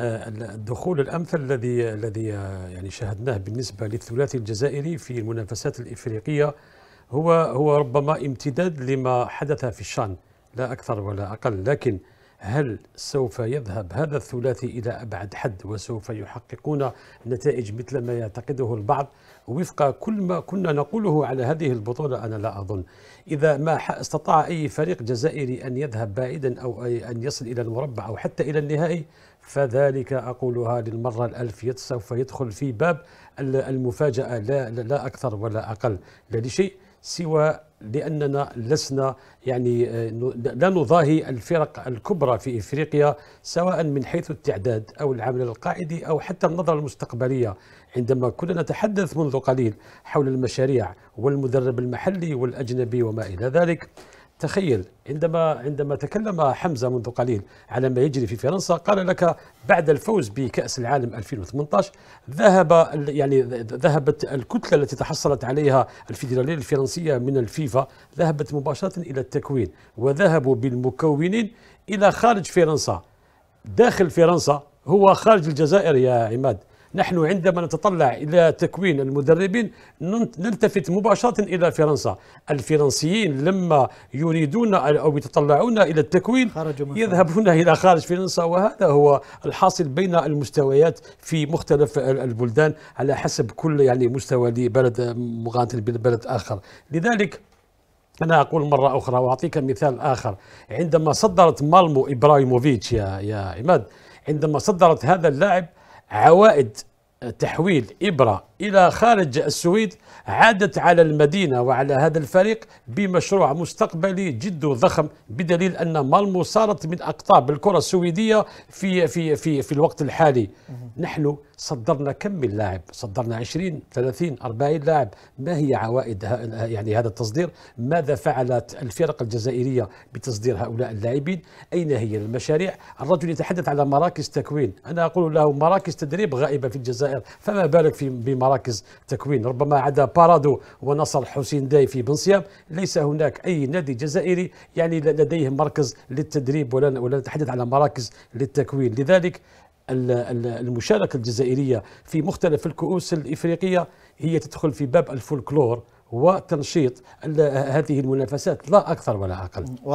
الدخول الامثل الذي الذي يعني شاهدناه بالنسبه للثلاثي الجزائري في المنافسات الافريقيه هو هو ربما امتداد لما حدث في الشان لا اكثر ولا اقل لكن هل سوف يذهب هذا الثلاثي إلى أبعد حد وسوف يحققون نتائج مثل ما يعتقده البعض وفق كل ما كنا نقوله على هذه البطولة أنا لا أظن إذا ما استطاع أي فريق جزائري أن يذهب بعيدا أو أن يصل إلى المربع أو حتى إلى النهائي فذلك أقولها للمرة الألف سوف يدخل في باب المفاجأة لا, لا أكثر ولا أقل لا لشيء سوى لاننا لسنا يعني آه، لا نضاهي الفرق الكبرى في افريقيا سواء من حيث التعداد او العمل القاعدي او حتى النظره المستقبليه عندما كنا نتحدث منذ قليل حول المشاريع والمدرب المحلي والاجنبي وما الى ذلك تخيل عندما عندما تكلم حمزه منذ قليل على ما يجري في فرنسا قال لك بعد الفوز بكاس العالم 2018 ذهب يعني ذهبت الكتله التي تحصلت عليها الفيدراليه الفرنسيه من الفيفا ذهبت مباشره الى التكوين وذهبوا بالمكونين الى خارج فرنسا داخل فرنسا هو خارج الجزائر يا عماد نحن عندما نتطلع إلى تكوين المدربين نلتفت مباشرة إلى فرنسا الفرنسيين لما يريدون أو يتطلعون إلى التكوين يذهبون إلى خارج فرنسا وهذا هو الحاصل بين المستويات في مختلف البلدان على حسب كل يعني مستوى لبلد مقارنة ببلد آخر لذلك أنا أقول مرة أخرى وأعطيك مثال آخر عندما صدرت مالمو إبراهيموفيتش يا يا عماد عندما صدرت هذا اللاعب عوائد تحويل إبرة إلى خارج السويد عادت على المدينة وعلى هذا الفريق بمشروع مستقبلي جد ضخم بدليل أن مالمو صارت من أقطاب الكرة السويدية في في في في الوقت الحالي نحن صدرنا كم من لاعب صدرنا 20 30 40 لاعب ما هي عوائد يعني هذا التصدير ماذا فعلت الفرق الجزائرية بتصدير هؤلاء اللاعبين أين هي المشاريع الرجل يتحدث على مراكز تكوين أنا أقول له مراكز تدريب غائبة في الجزائر فما بالك في بمراكز تكوين ربما عدا بارادو ونصر حسين داي في بنصيام ليس هناك أي نادي جزائري يعني لديه مركز للتدريب ولا ولا نتحدث على مراكز للتكوين لذلك المشاركة الجزائرية في مختلف الكؤوس الإفريقية هي تدخل في باب الفولكلور وتنشيط هذه المنافسات لا أكثر ولا أقل